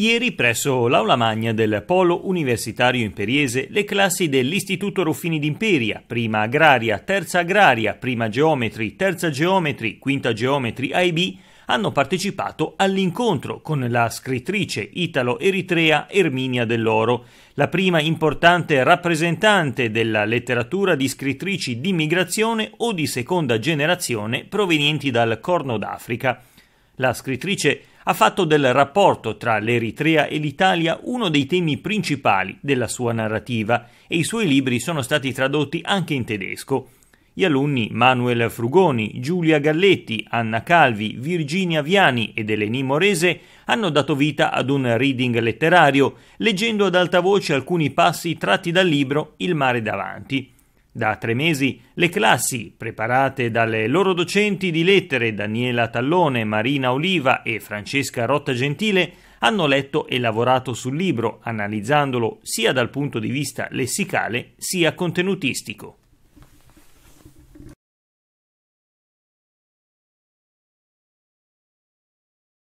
Ieri presso l'aula magna del Polo Universitario Imperiese le classi dell'Istituto Ruffini d'Imperia, prima agraria, terza agraria, prima geometri, terza geometri, quinta geometri A e B, hanno partecipato all'incontro con la scrittrice italo-eritrea Erminia Dell'Oro, la prima importante rappresentante della letteratura di scrittrici di migrazione o di seconda generazione provenienti dal Corno d'Africa la scrittrice ha fatto del rapporto tra l'Eritrea e l'Italia uno dei temi principali della sua narrativa e i suoi libri sono stati tradotti anche in tedesco. Gli alunni Manuel Frugoni, Giulia Galletti, Anna Calvi, Virginia Viani ed Eleni Morese hanno dato vita ad un reading letterario, leggendo ad alta voce alcuni passi tratti dal libro Il mare davanti. Da tre mesi le classi, preparate dalle loro docenti di lettere Daniela Tallone, Marina Oliva e Francesca Rotta Gentile, hanno letto e lavorato sul libro, analizzandolo sia dal punto di vista lessicale sia contenutistico.